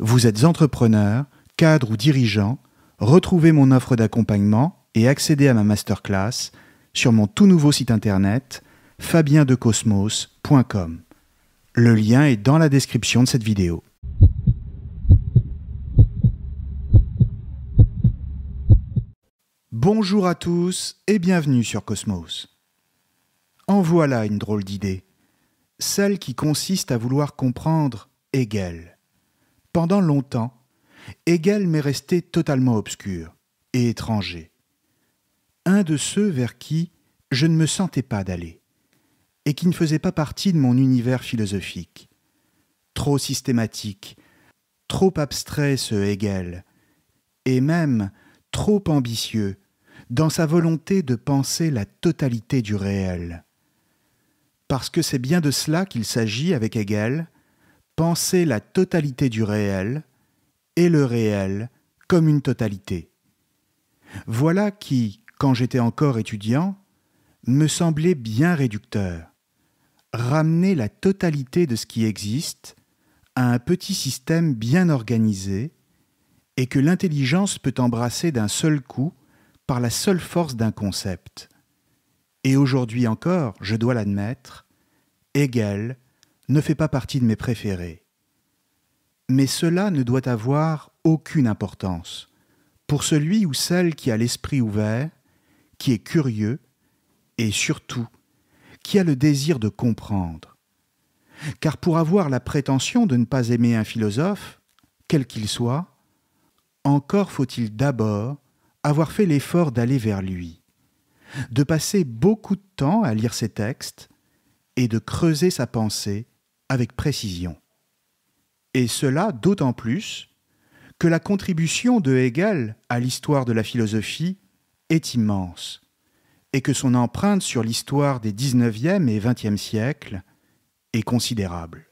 Vous êtes entrepreneur, cadre ou dirigeant, retrouvez mon offre d'accompagnement et accédez à ma masterclass sur mon tout nouveau site internet fabiendecosmos.com. Le lien est dans la description de cette vidéo. Bonjour à tous et bienvenue sur Cosmos. En voilà une drôle d'idée, celle qui consiste à vouloir comprendre Hegel. Pendant longtemps, Hegel m'est resté totalement obscur et étranger. Un de ceux vers qui je ne me sentais pas d'aller et qui ne faisait pas partie de mon univers philosophique. Trop systématique, trop abstrait ce Hegel, et même trop ambitieux dans sa volonté de penser la totalité du réel. Parce que c'est bien de cela qu'il s'agit avec Hegel, penser la totalité du réel et le réel comme une totalité. Voilà qui, quand j'étais encore étudiant, me semblait bien réducteur. Ramener la totalité de ce qui existe à un petit système bien organisé et que l'intelligence peut embrasser d'un seul coup par la seule force d'un concept. Et aujourd'hui encore, je dois l'admettre, Hegel ne fait pas partie de mes préférés. Mais cela ne doit avoir aucune importance pour celui ou celle qui a l'esprit ouvert, qui est curieux et surtout qui a le désir de comprendre. Car pour avoir la prétention de ne pas aimer un philosophe, quel qu'il soit, encore faut-il d'abord avoir fait l'effort d'aller vers lui, de passer beaucoup de temps à lire ses textes et de creuser sa pensée avec précision. Et cela d'autant plus que la contribution de Hegel à l'histoire de la philosophie est immense, et que son empreinte sur l'histoire des 19e et 20e siècles est considérable.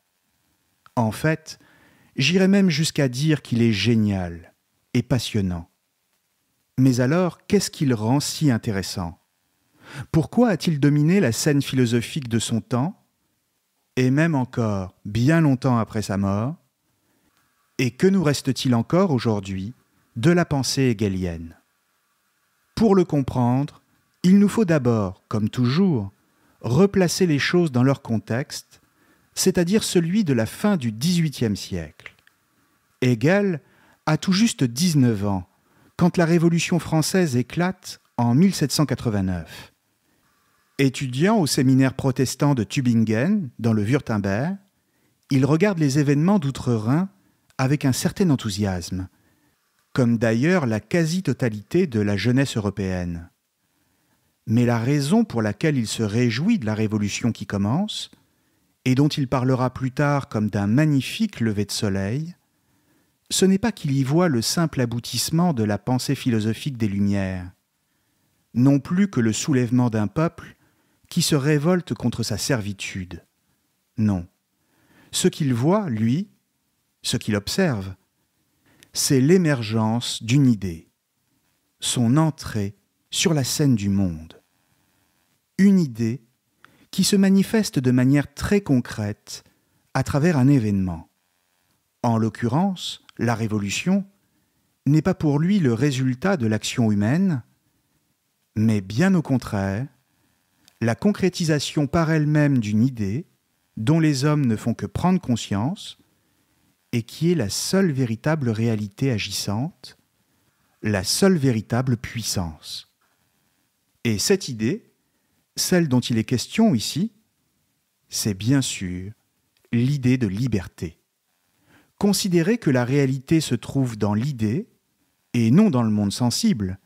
En fait, j'irais même jusqu'à dire qu'il est génial et passionnant. Mais alors, qu'est-ce qu'il rend si intéressant Pourquoi a-t-il dominé la scène philosophique de son temps et même encore bien longtemps après sa mort Et que nous reste-t-il encore aujourd'hui de la pensée hegelienne Pour le comprendre, il nous faut d'abord, comme toujours, replacer les choses dans leur contexte, c'est-à-dire celui de la fin du XVIIIe siècle. Hegel a tout juste 19 ans quand la Révolution française éclate en 1789. Étudiant au séminaire protestant de Tübingen, dans le Württemberg, il regarde les événements d'outre-Rhin avec un certain enthousiasme, comme d'ailleurs la quasi-totalité de la jeunesse européenne. Mais la raison pour laquelle il se réjouit de la révolution qui commence, et dont il parlera plus tard comme d'un magnifique lever de soleil, ce n'est pas qu'il y voit le simple aboutissement de la pensée philosophique des Lumières, non plus que le soulèvement d'un peuple qui se révolte contre sa servitude. Non. Ce qu'il voit, lui, ce qu'il observe, c'est l'émergence d'une idée, son entrée sur la scène du monde. Une idée qui se manifeste de manière très concrète à travers un événement. En l'occurrence, la révolution n'est pas pour lui le résultat de l'action humaine, mais bien au contraire, la concrétisation par elle-même d'une idée dont les hommes ne font que prendre conscience et qui est la seule véritable réalité agissante, la seule véritable puissance. Et cette idée, celle dont il est question ici, c'est bien sûr l'idée de liberté. Considérer que la réalité se trouve dans l'idée, et non dans le monde sensible,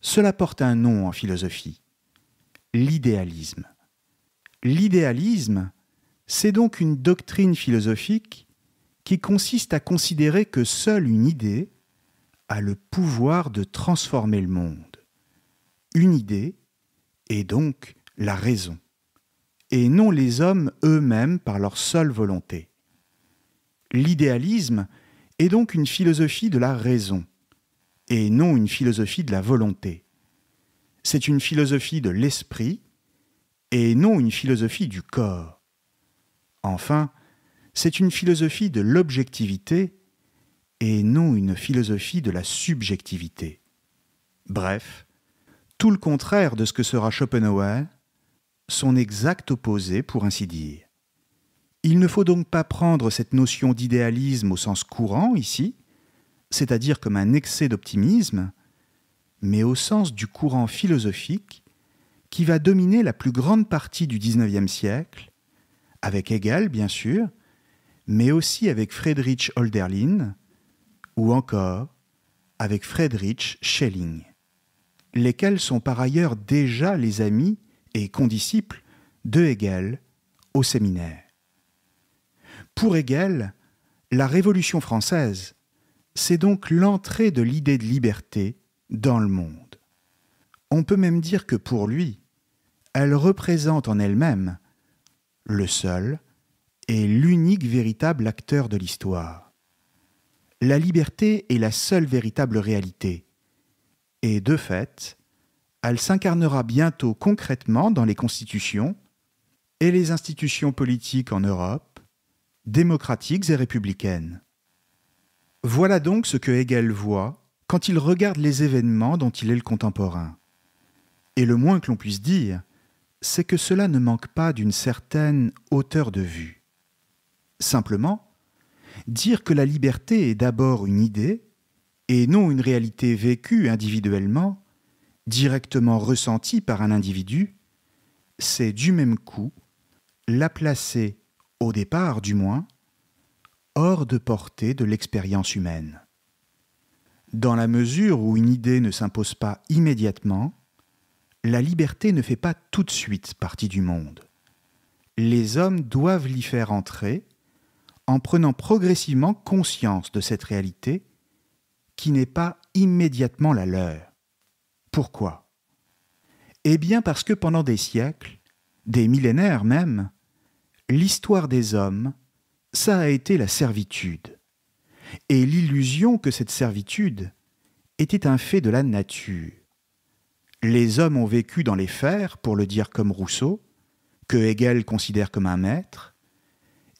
cela porte un nom en philosophie l'idéalisme. L'idéalisme, c'est donc une doctrine philosophique qui consiste à considérer que seule une idée a le pouvoir de transformer le monde. Une idée est donc la raison, et non les hommes eux-mêmes par leur seule volonté. L'idéalisme est donc une philosophie de la raison, et non une philosophie de la volonté c'est une philosophie de l'esprit et non une philosophie du corps. Enfin, c'est une philosophie de l'objectivité et non une philosophie de la subjectivité. Bref, tout le contraire de ce que sera Schopenhauer, son exact opposé pour ainsi dire. Il ne faut donc pas prendre cette notion d'idéalisme au sens courant ici, c'est-à-dire comme un excès d'optimisme, mais au sens du courant philosophique qui va dominer la plus grande partie du XIXe siècle, avec Hegel bien sûr, mais aussi avec Friedrich Hölderlin ou encore avec Friedrich Schelling, lesquels sont par ailleurs déjà les amis et condisciples de Hegel au séminaire. Pour Hegel, la Révolution française, c'est donc l'entrée de l'idée de liberté dans le monde. On peut même dire que pour lui, elle représente en elle-même le seul et l'unique véritable acteur de l'histoire. La liberté est la seule véritable réalité, et de fait, elle s'incarnera bientôt concrètement dans les constitutions et les institutions politiques en Europe, démocratiques et républicaines. Voilà donc ce que Hegel voit quand il regarde les événements dont il est le contemporain. Et le moins que l'on puisse dire, c'est que cela ne manque pas d'une certaine hauteur de vue. Simplement, dire que la liberté est d'abord une idée, et non une réalité vécue individuellement, directement ressentie par un individu, c'est du même coup la placer, au départ du moins, hors de portée de l'expérience humaine. Dans la mesure où une idée ne s'impose pas immédiatement, la liberté ne fait pas tout de suite partie du monde. Les hommes doivent l'y faire entrer en prenant progressivement conscience de cette réalité qui n'est pas immédiatement la leur. Pourquoi Eh bien parce que pendant des siècles, des millénaires même, l'histoire des hommes, ça a été la servitude et l'illusion que cette servitude était un fait de la nature. Les hommes ont vécu dans les fers, pour le dire comme Rousseau, que Hegel considère comme un maître,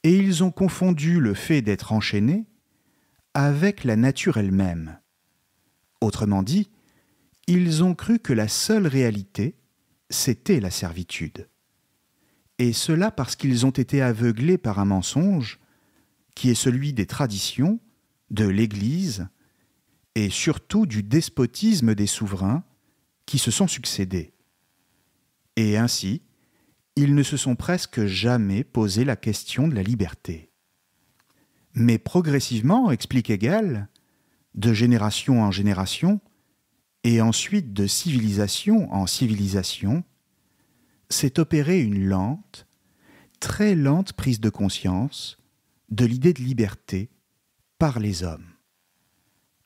et ils ont confondu le fait d'être enchaînés avec la nature elle-même. Autrement dit, ils ont cru que la seule réalité, c'était la servitude. Et cela parce qu'ils ont été aveuglés par un mensonge, qui est celui des traditions, de l'Église et surtout du despotisme des souverains qui se sont succédés. Et ainsi, ils ne se sont presque jamais posé la question de la liberté. Mais progressivement, explique Hegel, de génération en génération, et ensuite de civilisation en civilisation, s'est opérée une lente, très lente prise de conscience de l'idée de liberté par les hommes.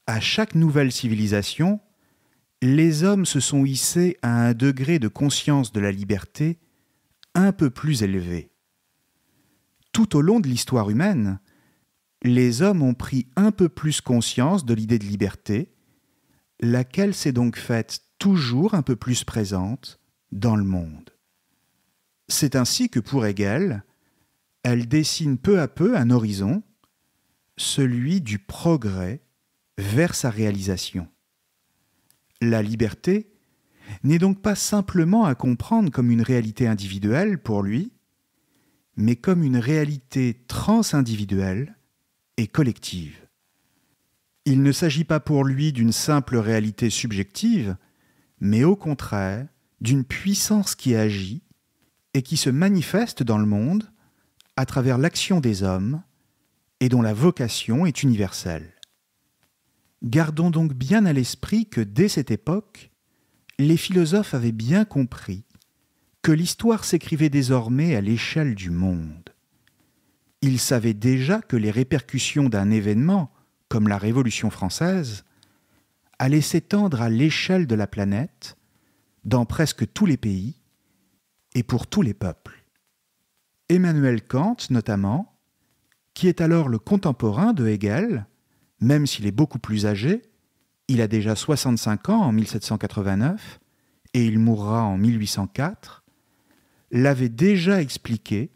À chaque nouvelle civilisation, les hommes se sont hissés à un degré de conscience de la liberté un peu plus élevé. Tout au long de l'histoire humaine, les hommes ont pris un peu plus conscience de l'idée de liberté, laquelle s'est donc faite toujours un peu plus présente dans le monde. C'est ainsi que pour Hegel, elle dessine peu à peu un horizon celui du progrès vers sa réalisation. La liberté n'est donc pas simplement à comprendre comme une réalité individuelle pour lui, mais comme une réalité transindividuelle et collective. Il ne s'agit pas pour lui d'une simple réalité subjective, mais au contraire d'une puissance qui agit et qui se manifeste dans le monde à travers l'action des hommes et dont la vocation est universelle. Gardons donc bien à l'esprit que dès cette époque, les philosophes avaient bien compris que l'histoire s'écrivait désormais à l'échelle du monde. Ils savaient déjà que les répercussions d'un événement, comme la Révolution française, allaient s'étendre à l'échelle de la planète, dans presque tous les pays et pour tous les peuples. Emmanuel Kant, notamment, qui est alors le contemporain de Hegel, même s'il est beaucoup plus âgé, il a déjà 65 ans en 1789 et il mourra en 1804, l'avait déjà expliqué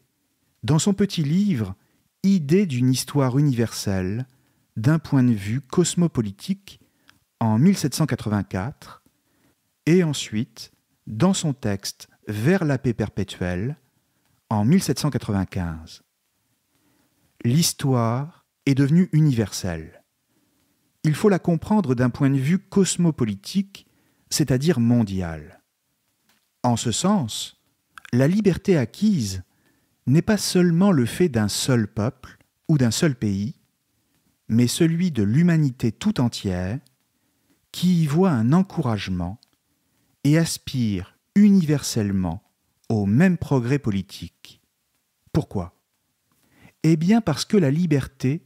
dans son petit livre Idée d'une histoire universelle d'un point de vue cosmopolitique en 1784, et ensuite dans son texte Vers la paix perpétuelle en 1795 l'histoire est devenue universelle. Il faut la comprendre d'un point de vue cosmopolitique, c'est-à-dire mondial. En ce sens, la liberté acquise n'est pas seulement le fait d'un seul peuple ou d'un seul pays, mais celui de l'humanité tout entière, qui y voit un encouragement et aspire universellement au même progrès politique. Pourquoi eh bien parce que la liberté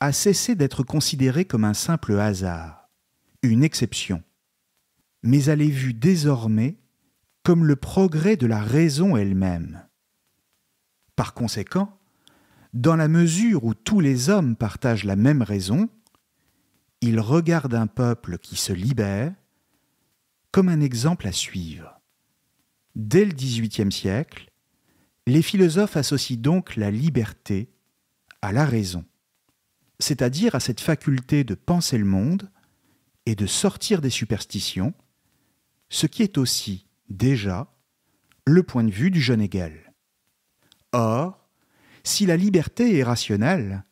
a cessé d'être considérée comme un simple hasard, une exception, mais elle est vue désormais comme le progrès de la raison elle-même. Par conséquent, dans la mesure où tous les hommes partagent la même raison, ils regardent un peuple qui se libère comme un exemple à suivre. Dès le XVIIIe siècle, les philosophes associent donc la liberté à la raison, c'est-à-dire à cette faculté de penser le monde et de sortir des superstitions, ce qui est aussi, déjà, le point de vue du jeune égal. Or, si la liberté est rationnelle,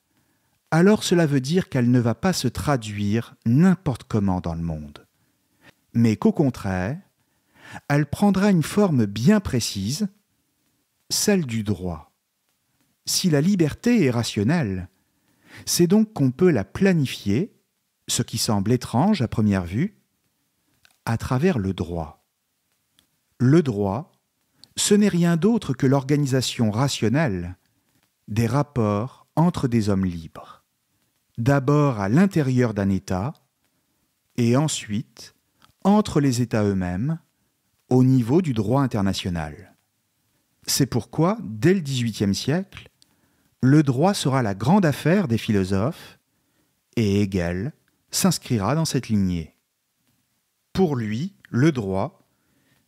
alors cela veut dire qu'elle ne va pas se traduire n'importe comment dans le monde, mais qu'au contraire, elle prendra une forme bien précise celle du droit. Si la liberté est rationnelle, c'est donc qu'on peut la planifier, ce qui semble étrange à première vue, à travers le droit. Le droit, ce n'est rien d'autre que l'organisation rationnelle des rapports entre des hommes libres, d'abord à l'intérieur d'un État, et ensuite entre les États eux-mêmes, au niveau du droit international. C'est pourquoi, dès le XVIIIe siècle, le droit sera la grande affaire des philosophes, et Hegel s'inscrira dans cette lignée. Pour lui, le droit,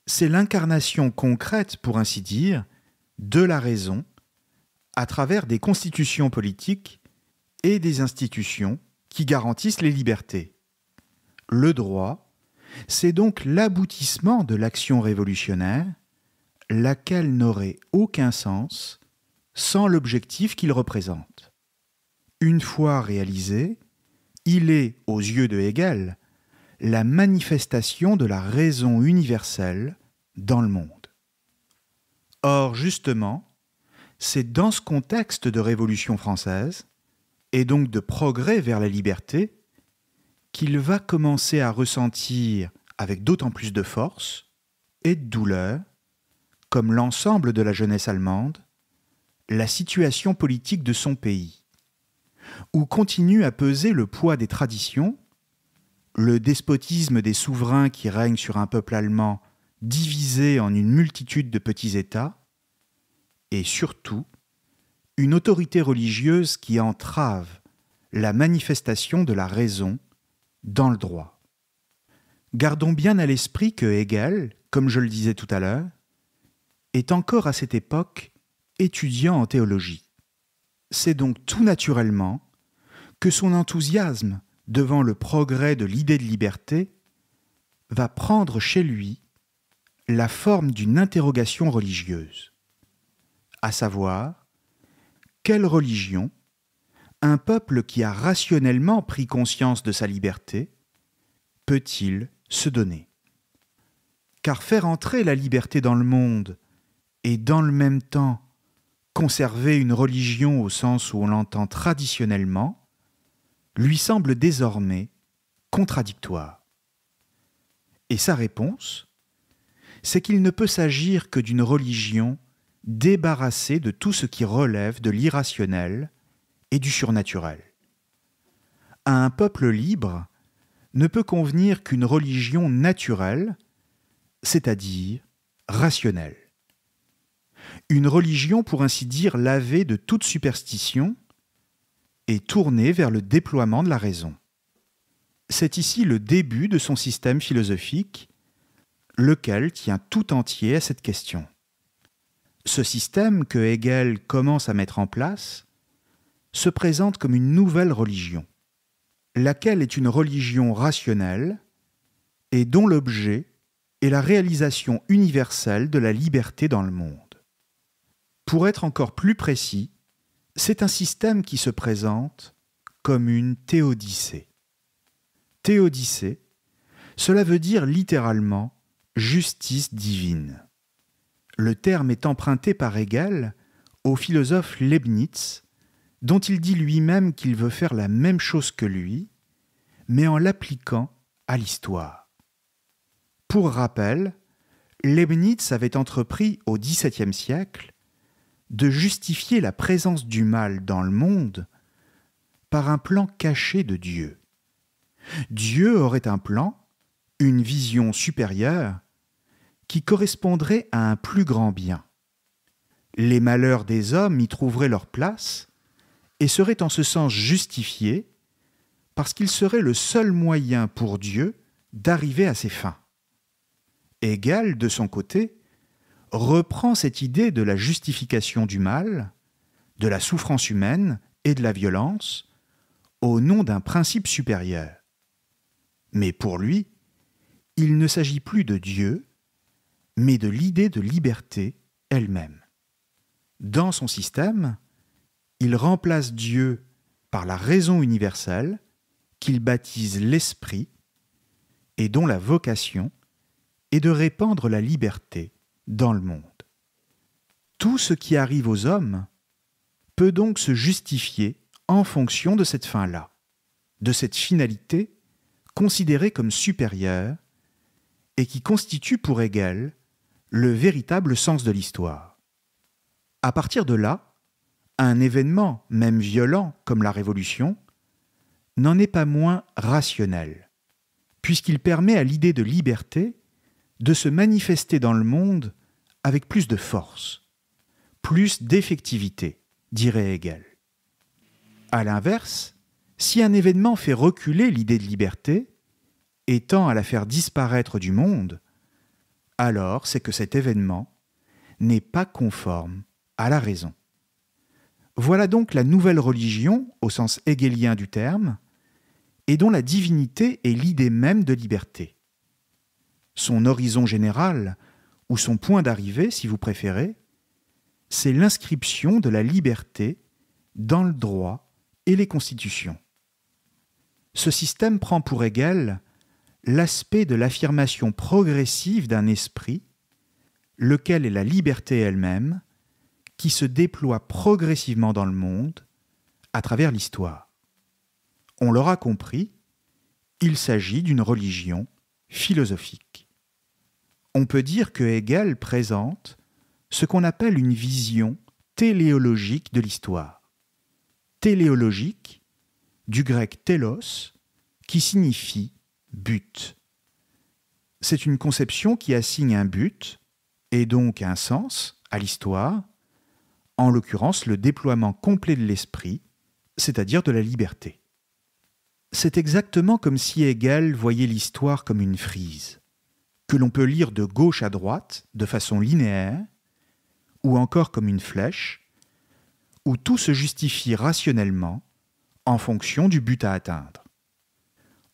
c'est l'incarnation concrète, pour ainsi dire, de la raison à travers des constitutions politiques et des institutions qui garantissent les libertés. Le droit, c'est donc l'aboutissement de l'action révolutionnaire laquelle n'aurait aucun sens sans l'objectif qu'il représente. Une fois réalisé, il est, aux yeux de Hegel, la manifestation de la raison universelle dans le monde. Or, justement, c'est dans ce contexte de Révolution française, et donc de progrès vers la liberté, qu'il va commencer à ressentir, avec d'autant plus de force et de douleur, comme l'ensemble de la jeunesse allemande, la situation politique de son pays, où continue à peser le poids des traditions, le despotisme des souverains qui règnent sur un peuple allemand divisé en une multitude de petits États, et surtout une autorité religieuse qui entrave la manifestation de la raison dans le droit. Gardons bien à l'esprit que Hegel, comme je le disais tout à l'heure, est encore à cette époque étudiant en théologie. C'est donc tout naturellement que son enthousiasme devant le progrès de l'idée de liberté va prendre chez lui la forme d'une interrogation religieuse, à savoir quelle religion un peuple qui a rationnellement pris conscience de sa liberté peut-il se donner Car faire entrer la liberté dans le monde et dans le même temps conserver une religion au sens où on l'entend traditionnellement, lui semble désormais contradictoire. Et sa réponse, c'est qu'il ne peut s'agir que d'une religion débarrassée de tout ce qui relève de l'irrationnel et du surnaturel. À un peuple libre ne peut convenir qu'une religion naturelle, c'est-à-dire rationnelle une religion pour ainsi dire lavée de toute superstition et tournée vers le déploiement de la raison. C'est ici le début de son système philosophique, lequel tient tout entier à cette question. Ce système que Hegel commence à mettre en place se présente comme une nouvelle religion, laquelle est une religion rationnelle et dont l'objet est la réalisation universelle de la liberté dans le monde. Pour être encore plus précis, c'est un système qui se présente comme une théodicée. Théodicée, cela veut dire littéralement justice divine. Le terme est emprunté par Hegel au philosophe Leibniz, dont il dit lui-même qu'il veut faire la même chose que lui, mais en l'appliquant à l'histoire. Pour rappel, Leibniz avait entrepris au XVIIe siècle de justifier la présence du mal dans le monde par un plan caché de Dieu. Dieu aurait un plan, une vision supérieure, qui correspondrait à un plus grand bien. Les malheurs des hommes y trouveraient leur place et seraient en ce sens justifiés parce qu'ils seraient le seul moyen pour Dieu d'arriver à ses fins. Égal de son côté, reprend cette idée de la justification du mal, de la souffrance humaine et de la violence au nom d'un principe supérieur. Mais pour lui, il ne s'agit plus de Dieu, mais de l'idée de liberté elle-même. Dans son système, il remplace Dieu par la raison universelle qu'il baptise l'esprit et dont la vocation est de répandre la liberté dans le monde. Tout ce qui arrive aux hommes peut donc se justifier en fonction de cette fin-là, de cette finalité considérée comme supérieure et qui constitue pour Hegel le véritable sens de l'histoire. À partir de là, un événement, même violent comme la Révolution, n'en est pas moins rationnel, puisqu'il permet à l'idée de liberté de se manifester dans le monde avec plus de force, plus d'effectivité, dirait Hegel. À l'inverse, si un événement fait reculer l'idée de liberté et tend à la faire disparaître du monde, alors c'est que cet événement n'est pas conforme à la raison. Voilà donc la nouvelle religion, au sens hegelien du terme, et dont la divinité est l'idée même de liberté. Son horizon général ou son point d'arrivée, si vous préférez, c'est l'inscription de la liberté dans le droit et les constitutions. Ce système prend pour égal l'aspect de l'affirmation progressive d'un esprit, lequel est la liberté elle-même, qui se déploie progressivement dans le monde, à travers l'histoire. On l'aura compris, il s'agit d'une religion philosophique on peut dire que Hegel présente ce qu'on appelle une vision téléologique de l'histoire. Téléologique, du grec telos, qui signifie but. C'est une conception qui assigne un but, et donc un sens, à l'histoire, en l'occurrence le déploiement complet de l'esprit, c'est-à-dire de la liberté. C'est exactement comme si Hegel voyait l'histoire comme une frise que l'on peut lire de gauche à droite, de façon linéaire, ou encore comme une flèche, où tout se justifie rationnellement en fonction du but à atteindre.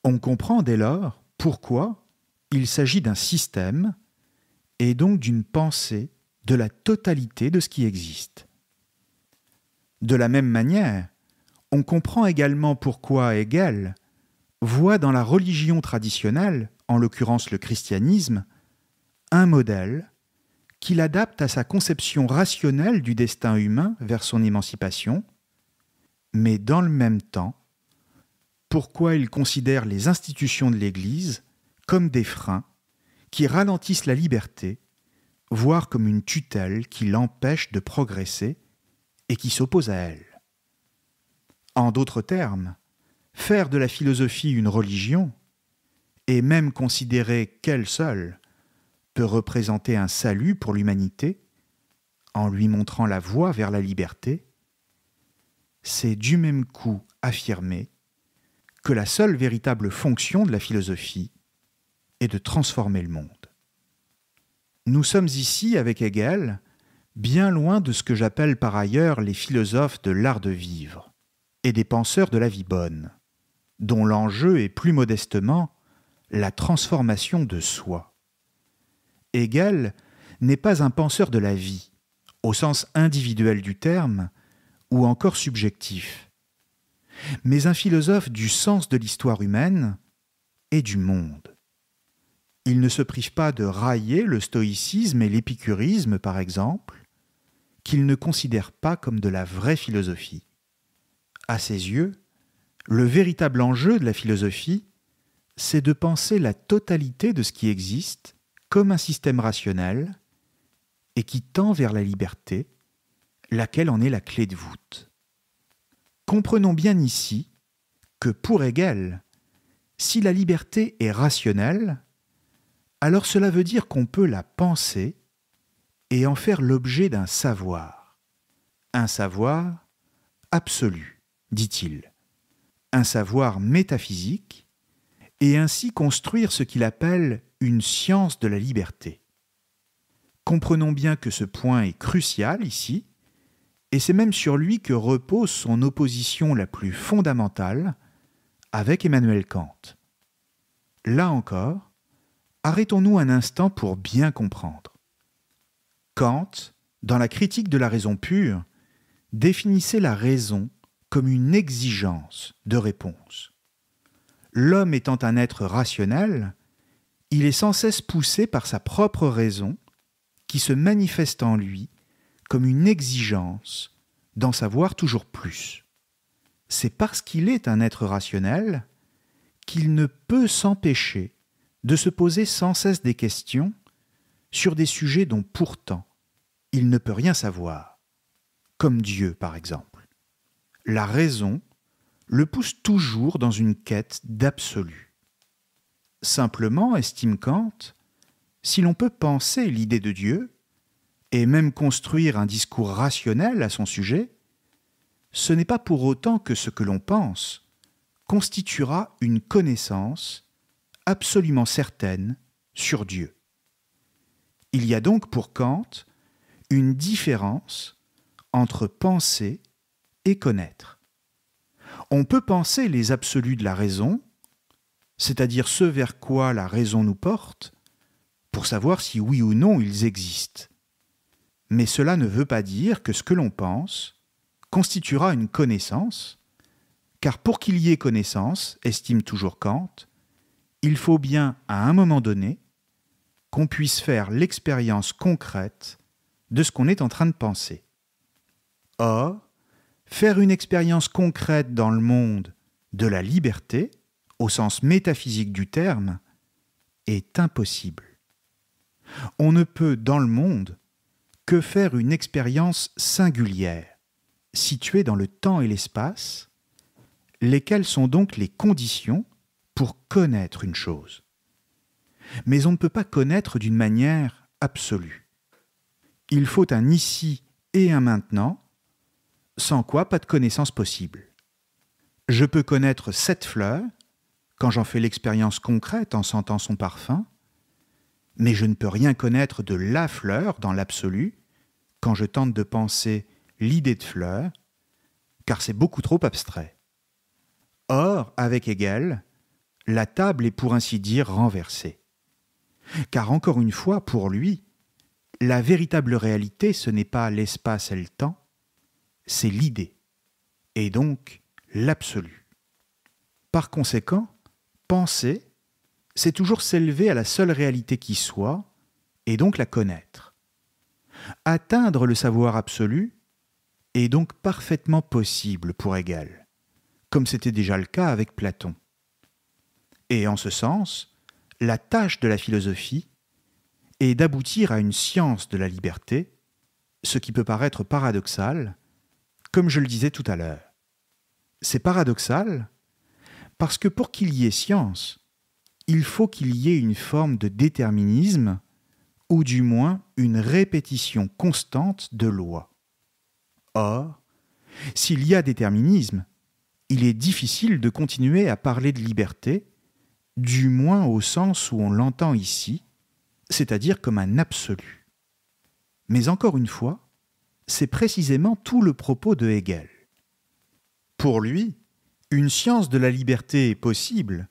On comprend dès lors pourquoi il s'agit d'un système et donc d'une pensée de la totalité de ce qui existe. De la même manière, on comprend également pourquoi Hegel voit dans la religion traditionnelle en l'occurrence le christianisme, un modèle qu'il adapte à sa conception rationnelle du destin humain vers son émancipation, mais dans le même temps, pourquoi il considère les institutions de l'Église comme des freins qui ralentissent la liberté, voire comme une tutelle qui l'empêche de progresser et qui s'oppose à elle. En d'autres termes, faire de la philosophie une religion, et même considérer qu'elle seule peut représenter un salut pour l'humanité, en lui montrant la voie vers la liberté, c'est du même coup affirmer que la seule véritable fonction de la philosophie est de transformer le monde. Nous sommes ici, avec Hegel, bien loin de ce que j'appelle par ailleurs les philosophes de l'art de vivre et des penseurs de la vie bonne, dont l'enjeu est plus modestement la transformation de soi. Hegel n'est pas un penseur de la vie, au sens individuel du terme, ou encore subjectif, mais un philosophe du sens de l'histoire humaine et du monde. Il ne se prive pas de railler le stoïcisme et l'épicurisme, par exemple, qu'il ne considère pas comme de la vraie philosophie. À ses yeux, le véritable enjeu de la philosophie c'est de penser la totalité de ce qui existe comme un système rationnel et qui tend vers la liberté, laquelle en est la clé de voûte. Comprenons bien ici que pour Hegel, si la liberté est rationnelle, alors cela veut dire qu'on peut la penser et en faire l'objet d'un savoir. Un savoir absolu, dit-il. Un savoir métaphysique et ainsi construire ce qu'il appelle une science de la liberté. Comprenons bien que ce point est crucial ici, et c'est même sur lui que repose son opposition la plus fondamentale avec Emmanuel Kant. Là encore, arrêtons-nous un instant pour bien comprendre. Kant, dans la critique de la raison pure, définissait la raison comme une exigence de réponse l'homme étant un être rationnel, il est sans cesse poussé par sa propre raison, qui se manifeste en lui comme une exigence d'en savoir toujours plus. C'est parce qu'il est un être rationnel qu'il ne peut s'empêcher de se poser sans cesse des questions sur des sujets dont pourtant il ne peut rien savoir, comme Dieu par exemple. La raison le pousse toujours dans une quête d'absolu. Simplement, estime Kant, si l'on peut penser l'idée de Dieu, et même construire un discours rationnel à son sujet, ce n'est pas pour autant que ce que l'on pense constituera une connaissance absolument certaine sur Dieu. Il y a donc pour Kant une différence entre penser et connaître on peut penser les absolus de la raison, c'est-à-dire ce vers quoi la raison nous porte, pour savoir si oui ou non ils existent. Mais cela ne veut pas dire que ce que l'on pense constituera une connaissance, car pour qu'il y ait connaissance, estime toujours Kant, il faut bien, à un moment donné, qu'on puisse faire l'expérience concrète de ce qu'on est en train de penser. Or, faire une expérience concrète dans le monde de la liberté, au sens métaphysique du terme, est impossible. On ne peut dans le monde que faire une expérience singulière, située dans le temps et l'espace, lesquelles sont donc les conditions pour connaître une chose. Mais on ne peut pas connaître d'une manière absolue. Il faut un ici et un maintenant sans quoi pas de connaissance possible. Je peux connaître cette fleur, quand j'en fais l'expérience concrète en sentant son parfum, mais je ne peux rien connaître de la fleur dans l'absolu, quand je tente de penser l'idée de fleur, car c'est beaucoup trop abstrait. Or, avec Hegel, la table est pour ainsi dire renversée. Car encore une fois, pour lui, la véritable réalité, ce n'est pas l'espace et le temps, c'est l'idée, et donc l'absolu. Par conséquent, penser, c'est toujours s'élever à la seule réalité qui soit, et donc la connaître. Atteindre le savoir absolu est donc parfaitement possible pour Égal, comme c'était déjà le cas avec Platon. Et en ce sens, la tâche de la philosophie est d'aboutir à une science de la liberté, ce qui peut paraître paradoxal, comme je le disais tout à l'heure. C'est paradoxal, parce que pour qu'il y ait science, il faut qu'il y ait une forme de déterminisme, ou du moins une répétition constante de lois. Or, s'il y a déterminisme, il est difficile de continuer à parler de liberté, du moins au sens où on l'entend ici, c'est-à-dire comme un absolu. Mais encore une fois, c'est précisément tout le propos de Hegel. Pour lui, une science de la liberté est possible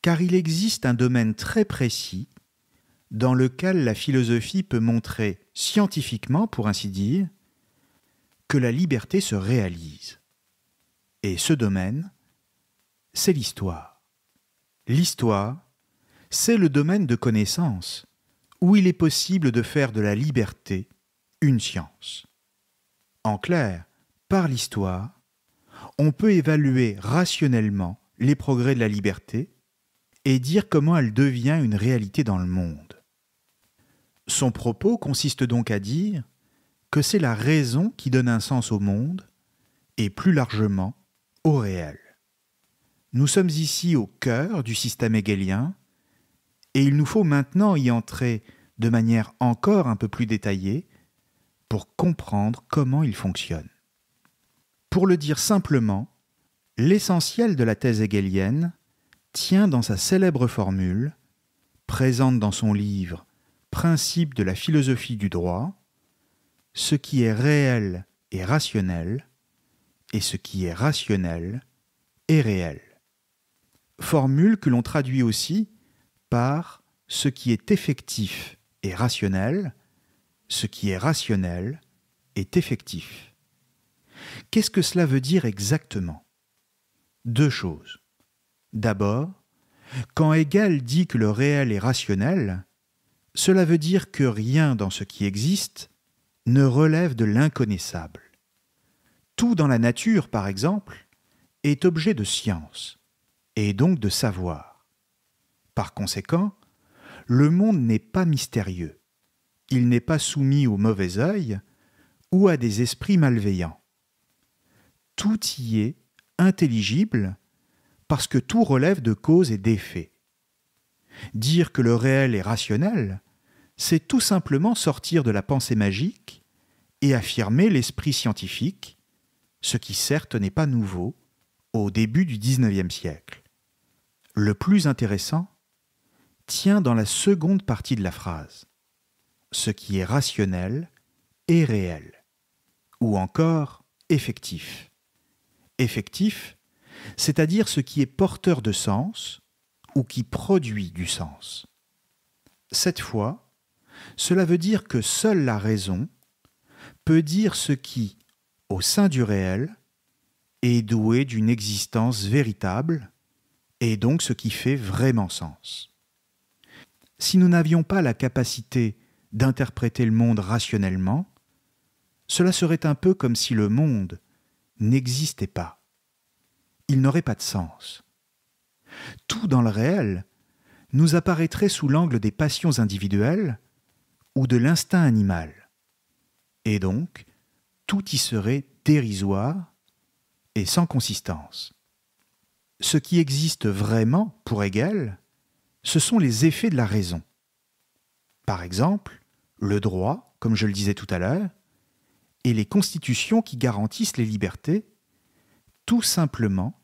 car il existe un domaine très précis dans lequel la philosophie peut montrer scientifiquement, pour ainsi dire, que la liberté se réalise. Et ce domaine, c'est l'histoire. L'histoire, c'est le domaine de connaissance où il est possible de faire de la liberté une science. En clair, par l'histoire, on peut évaluer rationnellement les progrès de la liberté et dire comment elle devient une réalité dans le monde. Son propos consiste donc à dire que c'est la raison qui donne un sens au monde et plus largement au réel. Nous sommes ici au cœur du système hegelien et il nous faut maintenant y entrer de manière encore un peu plus détaillée pour comprendre comment il fonctionne. Pour le dire simplement, l'essentiel de la thèse hegelienne tient dans sa célèbre formule, présente dans son livre Principes de la philosophie du droit, ce qui est réel et rationnel, et ce qui est rationnel est réel. Formule que l'on traduit aussi par ce qui est effectif et rationnel, ce qui est rationnel est effectif. Qu'est-ce que cela veut dire exactement Deux choses. D'abord, quand Hegel dit que le réel est rationnel, cela veut dire que rien dans ce qui existe ne relève de l'inconnaissable. Tout dans la nature, par exemple, est objet de science, et donc de savoir. Par conséquent, le monde n'est pas mystérieux il n'est pas soumis au mauvais œil ou à des esprits malveillants. Tout y est intelligible parce que tout relève de cause et d'effet. Dire que le réel est rationnel, c'est tout simplement sortir de la pensée magique et affirmer l'esprit scientifique, ce qui certes n'est pas nouveau au début du XIXe siècle. Le plus intéressant tient dans la seconde partie de la phrase ce qui est rationnel et réel, ou encore effectif. Effectif, c'est-à-dire ce qui est porteur de sens ou qui produit du sens. Cette fois, cela veut dire que seule la raison peut dire ce qui, au sein du réel, est doué d'une existence véritable, et donc ce qui fait vraiment sens. Si nous n'avions pas la capacité d'interpréter le monde rationnellement, cela serait un peu comme si le monde n'existait pas. Il n'aurait pas de sens. Tout dans le réel nous apparaîtrait sous l'angle des passions individuelles ou de l'instinct animal. Et donc, tout y serait dérisoire et sans consistance. Ce qui existe vraiment pour égal, ce sont les effets de la raison. Par exemple, le droit, comme je le disais tout à l'heure, et les constitutions qui garantissent les libertés, tout simplement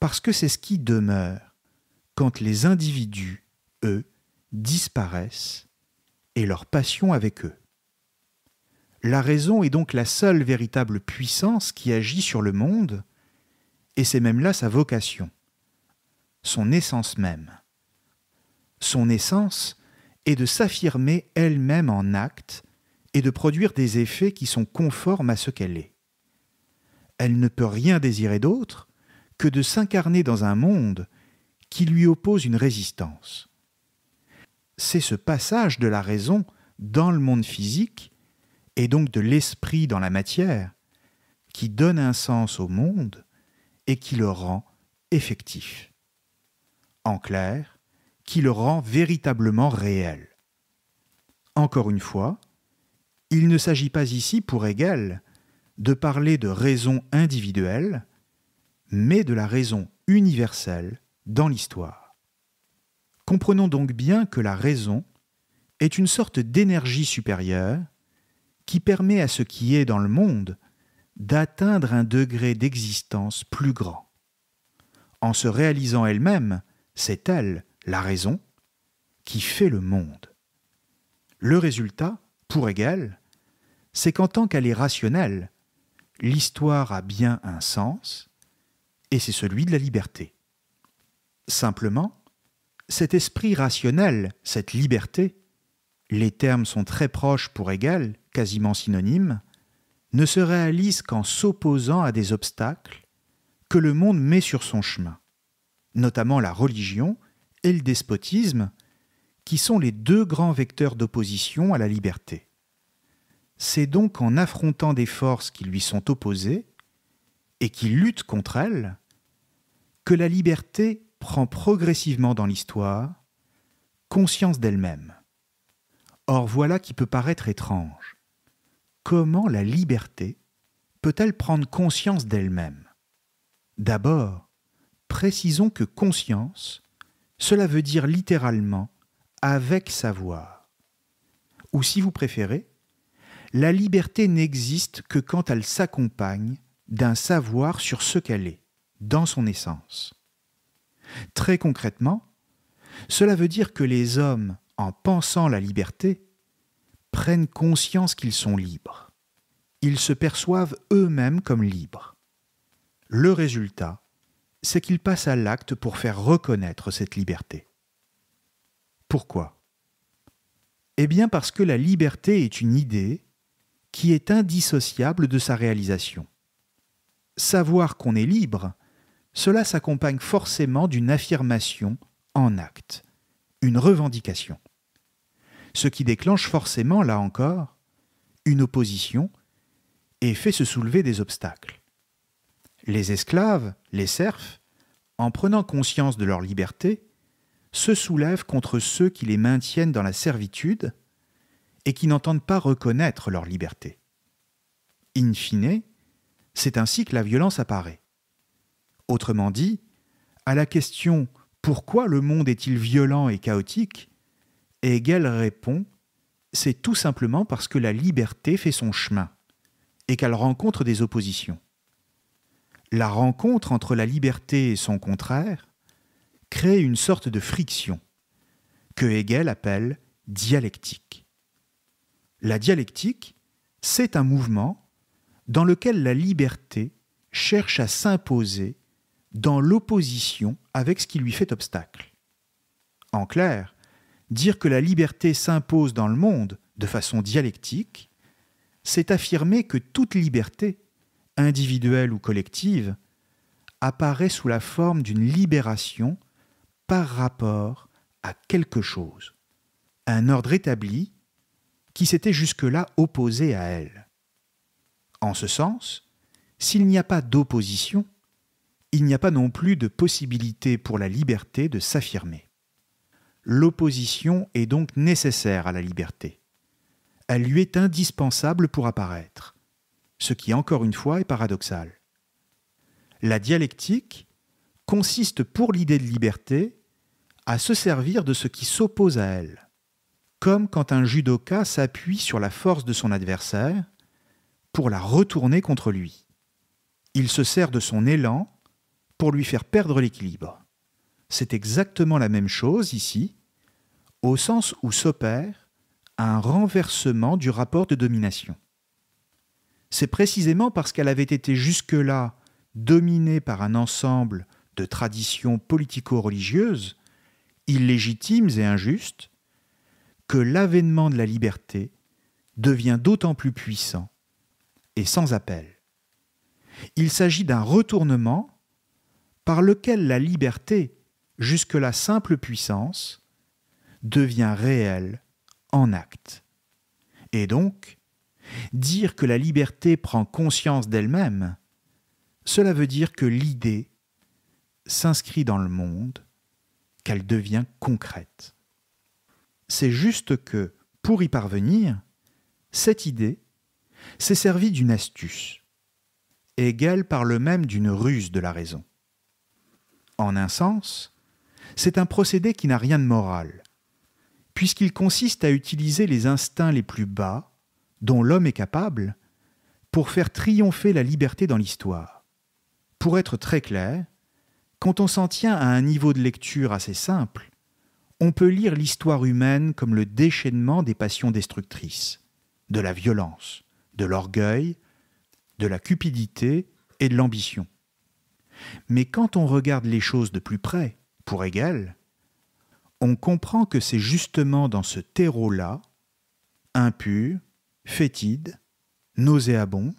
parce que c'est ce qui demeure quand les individus, eux, disparaissent et leur passion avec eux. La raison est donc la seule véritable puissance qui agit sur le monde, et c'est même là sa vocation, son essence même. Son essence, et de s'affirmer elle-même en acte et de produire des effets qui sont conformes à ce qu'elle est. Elle ne peut rien désirer d'autre que de s'incarner dans un monde qui lui oppose une résistance. C'est ce passage de la raison dans le monde physique, et donc de l'esprit dans la matière, qui donne un sens au monde et qui le rend effectif. En clair, qui le rend véritablement réel. Encore une fois, il ne s'agit pas ici pour Hegel de parler de raison individuelle, mais de la raison universelle dans l'histoire. Comprenons donc bien que la raison est une sorte d'énergie supérieure qui permet à ce qui est dans le monde d'atteindre un degré d'existence plus grand. En se réalisant elle-même, c'est elle la raison, qui fait le monde. Le résultat, pour égal, c'est qu'en tant qu'elle est rationnelle, l'histoire a bien un sens, et c'est celui de la liberté. Simplement, cet esprit rationnel, cette liberté, les termes sont très proches pour égal, quasiment synonymes, ne se réalise qu'en s'opposant à des obstacles que le monde met sur son chemin, notamment la religion et le despotisme, qui sont les deux grands vecteurs d'opposition à la liberté. C'est donc en affrontant des forces qui lui sont opposées et qui luttent contre elles que la liberté prend progressivement dans l'histoire conscience d'elle-même. Or voilà qui peut paraître étrange. Comment la liberté peut-elle prendre conscience d'elle-même D'abord, précisons que conscience cela veut dire littéralement avec savoir. Ou si vous préférez, la liberté n'existe que quand elle s'accompagne d'un savoir sur ce qu'elle est, dans son essence. Très concrètement, cela veut dire que les hommes, en pensant la liberté, prennent conscience qu'ils sont libres. Ils se perçoivent eux-mêmes comme libres. Le résultat, c'est qu'il passe à l'acte pour faire reconnaître cette liberté. Pourquoi Eh bien parce que la liberté est une idée qui est indissociable de sa réalisation. Savoir qu'on est libre, cela s'accompagne forcément d'une affirmation en acte, une revendication. Ce qui déclenche forcément, là encore, une opposition et fait se soulever des obstacles les esclaves, les serfs, en prenant conscience de leur liberté, se soulèvent contre ceux qui les maintiennent dans la servitude et qui n'entendent pas reconnaître leur liberté. In fine, c'est ainsi que la violence apparaît. Autrement dit, à la question Pourquoi le monde est-il violent et chaotique Hegel répond C'est tout simplement parce que la liberté fait son chemin et qu'elle rencontre des oppositions la rencontre entre la liberté et son contraire crée une sorte de friction que Hegel appelle dialectique. La dialectique, c'est un mouvement dans lequel la liberté cherche à s'imposer dans l'opposition avec ce qui lui fait obstacle. En clair, dire que la liberté s'impose dans le monde de façon dialectique, c'est affirmer que toute liberté individuelle ou collective, apparaît sous la forme d'une libération par rapport à quelque chose, un ordre établi qui s'était jusque-là opposé à elle. En ce sens, s'il n'y a pas d'opposition, il n'y a pas non plus de possibilité pour la liberté de s'affirmer. L'opposition est donc nécessaire à la liberté. Elle lui est indispensable pour apparaître ce qui encore une fois est paradoxal. La dialectique consiste pour l'idée de liberté à se servir de ce qui s'oppose à elle, comme quand un judoka s'appuie sur la force de son adversaire pour la retourner contre lui. Il se sert de son élan pour lui faire perdre l'équilibre. C'est exactement la même chose ici, au sens où s'opère un renversement du rapport de domination c'est précisément parce qu'elle avait été jusque-là dominée par un ensemble de traditions politico-religieuses, illégitimes et injustes, que l'avènement de la liberté devient d'autant plus puissant et sans appel. Il s'agit d'un retournement par lequel la liberté, jusque-là simple puissance, devient réelle en acte, et donc Dire que la liberté prend conscience d'elle-même, cela veut dire que l'idée s'inscrit dans le monde, qu'elle devient concrète. C'est juste que, pour y parvenir, cette idée s'est servie d'une astuce. par parle même d'une ruse de la raison. En un sens, c'est un procédé qui n'a rien de moral, puisqu'il consiste à utiliser les instincts les plus bas dont l'homme est capable pour faire triompher la liberté dans l'histoire. Pour être très clair, quand on s'en tient à un niveau de lecture assez simple, on peut lire l'histoire humaine comme le déchaînement des passions destructrices, de la violence, de l'orgueil, de la cupidité et de l'ambition. Mais quand on regarde les choses de plus près, pour égal, on comprend que c'est justement dans ce terreau-là, impur, fétide, nauséabond,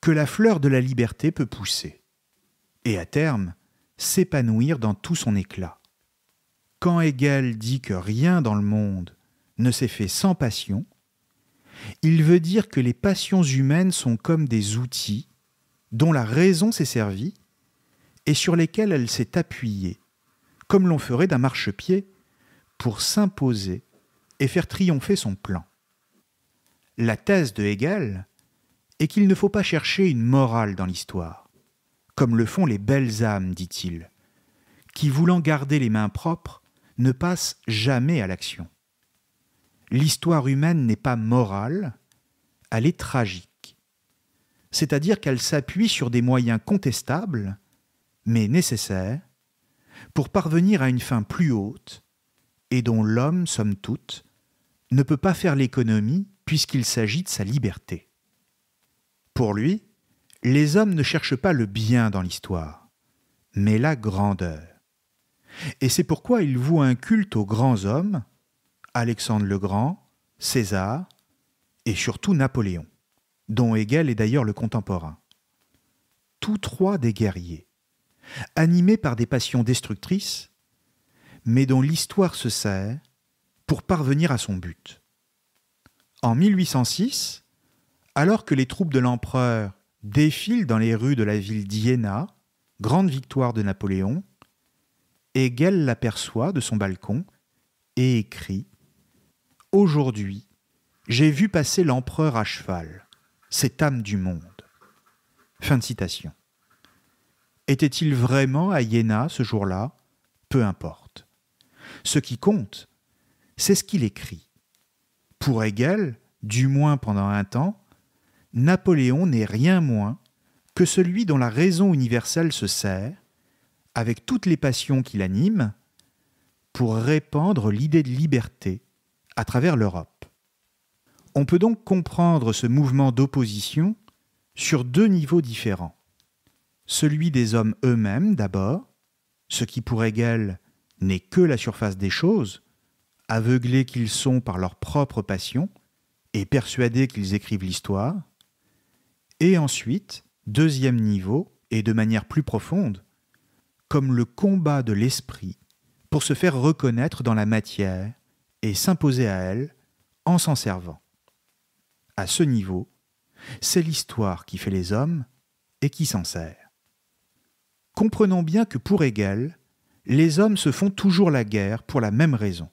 que la fleur de la liberté peut pousser, et à terme s'épanouir dans tout son éclat. Quand Hegel dit que rien dans le monde ne s'est fait sans passion, il veut dire que les passions humaines sont comme des outils dont la raison s'est servie et sur lesquels elle s'est appuyée, comme l'on ferait d'un marchepied, pour s'imposer et faire triompher son plan la thèse de Hegel est qu'il ne faut pas chercher une morale dans l'histoire, comme le font les belles âmes, dit-il, qui, voulant garder les mains propres, ne passent jamais à l'action. L'histoire humaine n'est pas morale, elle est tragique, c'est-à-dire qu'elle s'appuie sur des moyens contestables, mais nécessaires, pour parvenir à une fin plus haute, et dont l'homme, somme toute, ne peut pas faire l'économie puisqu'il s'agit de sa liberté. Pour lui, les hommes ne cherchent pas le bien dans l'histoire, mais la grandeur. Et c'est pourquoi il voue un culte aux grands hommes, Alexandre le Grand, César, et surtout Napoléon, dont Hegel est d'ailleurs le contemporain. Tous trois des guerriers, animés par des passions destructrices, mais dont l'histoire se sert pour parvenir à son but en 1806, alors que les troupes de l'empereur défilent dans les rues de la ville d'Iéna, grande victoire de Napoléon, Hegel l'aperçoit de son balcon et écrit Aujourd'hui, j'ai vu passer l'empereur à cheval, cette âme du monde. Fin de citation. Était-il vraiment à Iéna ce jour-là Peu importe. Ce qui compte, c'est ce qu'il écrit. Pour Hegel, du moins pendant un temps, Napoléon n'est rien moins que celui dont la raison universelle se sert, avec toutes les passions qui l'animent, pour répandre l'idée de liberté à travers l'Europe. On peut donc comprendre ce mouvement d'opposition sur deux niveaux différents. Celui des hommes eux-mêmes d'abord, ce qui pour Hegel n'est que la surface des choses, aveuglés qu'ils sont par leur propre passion, et persuadés qu'ils écrivent l'histoire. Et ensuite, deuxième niveau, et de manière plus profonde, comme le combat de l'esprit pour se faire reconnaître dans la matière et s'imposer à elle en s'en servant. À ce niveau, c'est l'histoire qui fait les hommes et qui s'en sert. Comprenons bien que pour Hegel, les hommes se font toujours la guerre pour la même raison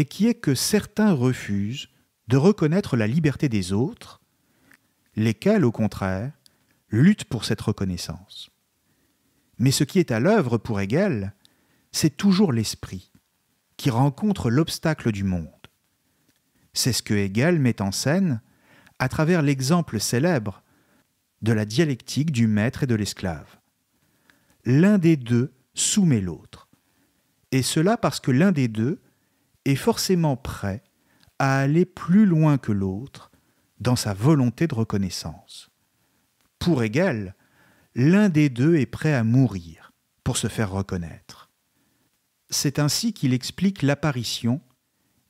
et qui est que certains refusent de reconnaître la liberté des autres, lesquels, au contraire, luttent pour cette reconnaissance. Mais ce qui est à l'œuvre pour Hegel, c'est toujours l'esprit, qui rencontre l'obstacle du monde. C'est ce que Hegel met en scène à travers l'exemple célèbre de la dialectique du maître et de l'esclave. L'un des deux soumet l'autre. Et cela parce que l'un des deux est forcément prêt à aller plus loin que l'autre dans sa volonté de reconnaissance. Pour égal, l'un des deux est prêt à mourir pour se faire reconnaître. C'est ainsi qu'il explique l'apparition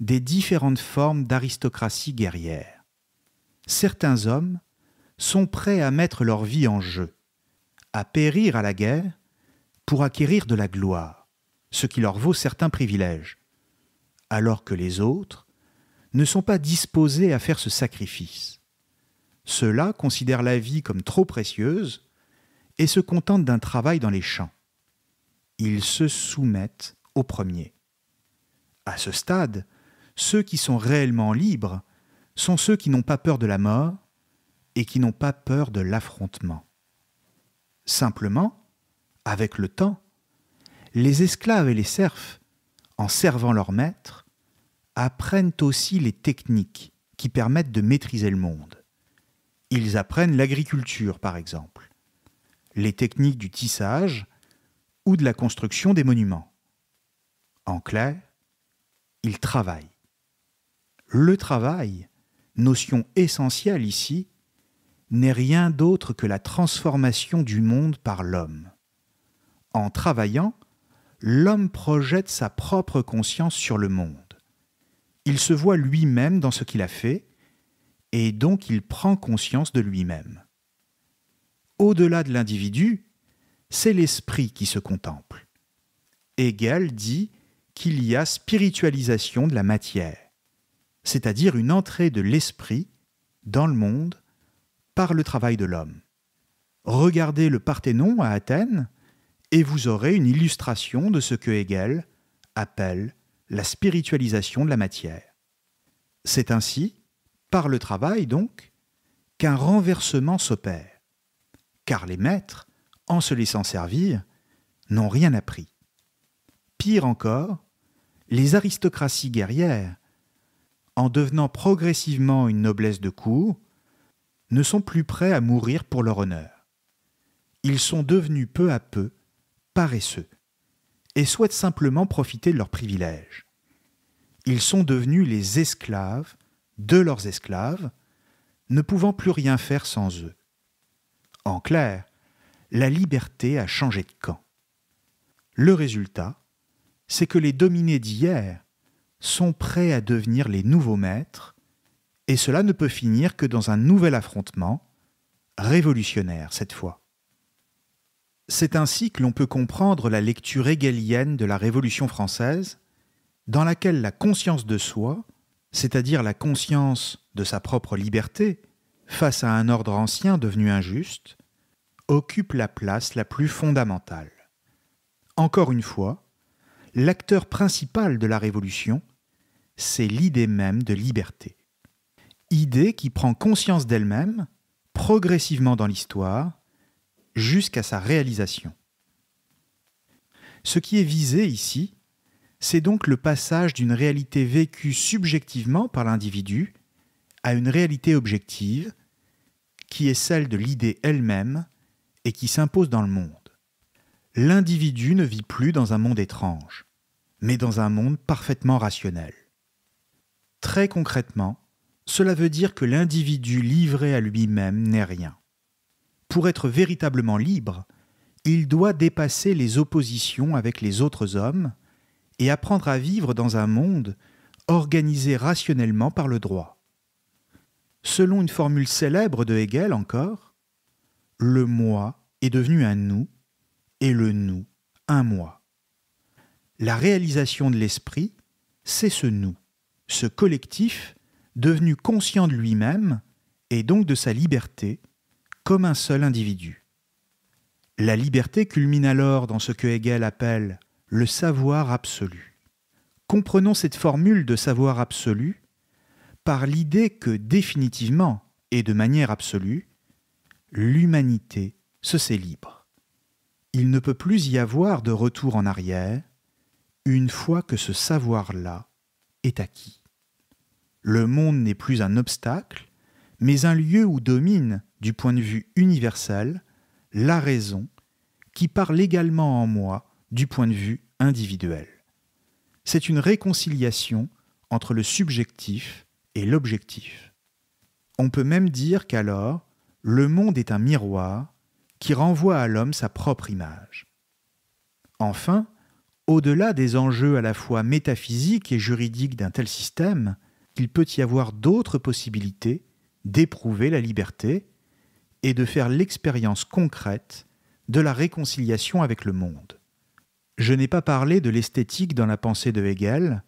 des différentes formes d'aristocratie guerrière. Certains hommes sont prêts à mettre leur vie en jeu, à périr à la guerre pour acquérir de la gloire, ce qui leur vaut certains privilèges, alors que les autres, ne sont pas disposés à faire ce sacrifice. Ceux-là considèrent la vie comme trop précieuse et se contentent d'un travail dans les champs. Ils se soumettent au premier. À ce stade, ceux qui sont réellement libres sont ceux qui n'ont pas peur de la mort et qui n'ont pas peur de l'affrontement. Simplement, avec le temps, les esclaves et les serfs en servant leur maître, apprennent aussi les techniques qui permettent de maîtriser le monde. Ils apprennent l'agriculture, par exemple, les techniques du tissage ou de la construction des monuments. En clair, ils travaillent. Le travail, notion essentielle ici, n'est rien d'autre que la transformation du monde par l'homme. En travaillant, l'homme projette sa propre conscience sur le monde. Il se voit lui-même dans ce qu'il a fait, et donc il prend conscience de lui-même. Au-delà de l'individu, c'est l'esprit qui se contemple. Hegel dit qu'il y a spiritualisation de la matière, c'est-à-dire une entrée de l'esprit dans le monde par le travail de l'homme. Regardez le Parthénon à Athènes, et vous aurez une illustration de ce que Hegel appelle la spiritualisation de la matière. C'est ainsi, par le travail donc, qu'un renversement s'opère, car les maîtres, en se laissant servir, n'ont rien appris. Pire encore, les aristocraties guerrières, en devenant progressivement une noblesse de cour, ne sont plus prêts à mourir pour leur honneur. Ils sont devenus peu à peu paresseux et souhaitent simplement profiter de leurs privilèges. Ils sont devenus les esclaves de leurs esclaves, ne pouvant plus rien faire sans eux. En clair, la liberté a changé de camp. Le résultat, c'est que les dominés d'hier sont prêts à devenir les nouveaux maîtres, et cela ne peut finir que dans un nouvel affrontement, révolutionnaire cette fois. C'est ainsi que l'on peut comprendre la lecture hegelienne de la Révolution française, dans laquelle la conscience de soi, c'est-à-dire la conscience de sa propre liberté face à un ordre ancien devenu injuste, occupe la place la plus fondamentale. Encore une fois, l'acteur principal de la Révolution, c'est l'idée même de liberté. Idée qui prend conscience d'elle-même, progressivement dans l'histoire, jusqu'à sa réalisation. Ce qui est visé ici, c'est donc le passage d'une réalité vécue subjectivement par l'individu à une réalité objective, qui est celle de l'idée elle-même et qui s'impose dans le monde. L'individu ne vit plus dans un monde étrange, mais dans un monde parfaitement rationnel. Très concrètement, cela veut dire que l'individu livré à lui-même n'est rien pour être véritablement libre, il doit dépasser les oppositions avec les autres hommes et apprendre à vivre dans un monde organisé rationnellement par le droit. Selon une formule célèbre de Hegel encore, le moi est devenu un nous et le nous un moi. La réalisation de l'esprit, c'est ce nous, ce collectif devenu conscient de lui-même et donc de sa liberté, comme un seul individu. La liberté culmine alors dans ce que Hegel appelle le savoir absolu. Comprenons cette formule de savoir absolu par l'idée que définitivement et de manière absolue, l'humanité se sait libre. Il ne peut plus y avoir de retour en arrière une fois que ce savoir-là est acquis. Le monde n'est plus un obstacle, mais un lieu où domine, du point de vue universel, la raison, qui parle également en moi, du point de vue individuel. C'est une réconciliation entre le subjectif et l'objectif. On peut même dire qu'alors, le monde est un miroir qui renvoie à l'homme sa propre image. Enfin, au-delà des enjeux à la fois métaphysiques et juridiques d'un tel système, il peut y avoir d'autres possibilités d'éprouver la liberté et de faire l'expérience concrète de la réconciliation avec le monde. Je n'ai pas parlé de l'esthétique dans la pensée de Hegel,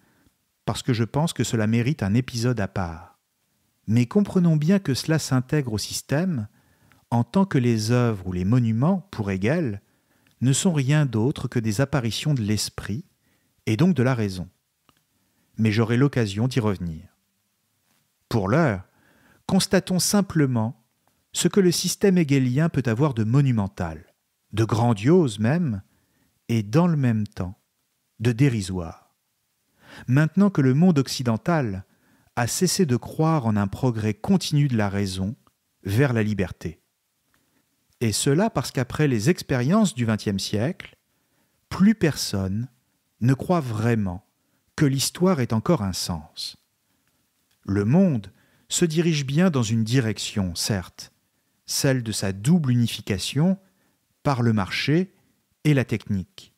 parce que je pense que cela mérite un épisode à part. Mais comprenons bien que cela s'intègre au système, en tant que les œuvres ou les monuments, pour Hegel, ne sont rien d'autre que des apparitions de l'esprit, et donc de la raison. Mais j'aurai l'occasion d'y revenir. Pour l'heure, constatons simplement ce que le système hegelien peut avoir de monumental, de grandiose même, et dans le même temps, de dérisoire. Maintenant que le monde occidental a cessé de croire en un progrès continu de la raison vers la liberté. Et cela parce qu'après les expériences du XXe siècle, plus personne ne croit vraiment que l'histoire ait encore un sens. Le monde se dirige bien dans une direction, certes, celle de sa double unification par le marché et la technique.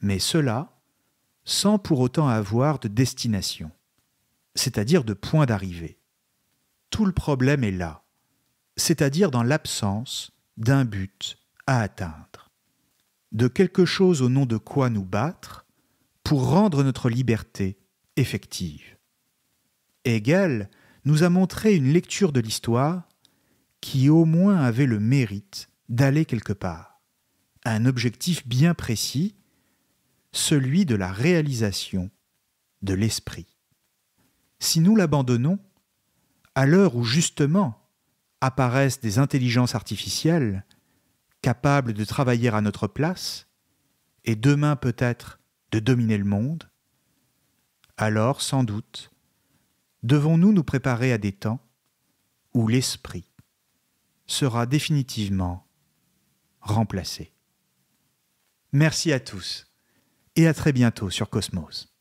Mais cela sans pour autant avoir de destination, c'est-à-dire de point d'arrivée. Tout le problème est là, c'est-à-dire dans l'absence d'un but à atteindre, de quelque chose au nom de quoi nous battre pour rendre notre liberté effective. Hegel nous a montré une lecture de l'histoire qui au moins avait le mérite d'aller quelque part, à un objectif bien précis, celui de la réalisation de l'esprit. Si nous l'abandonnons, à l'heure où justement apparaissent des intelligences artificielles capables de travailler à notre place, et demain peut-être de dominer le monde, alors sans doute devons-nous nous préparer à des temps où l'esprit sera définitivement remplacé. Merci à tous et à très bientôt sur Cosmos.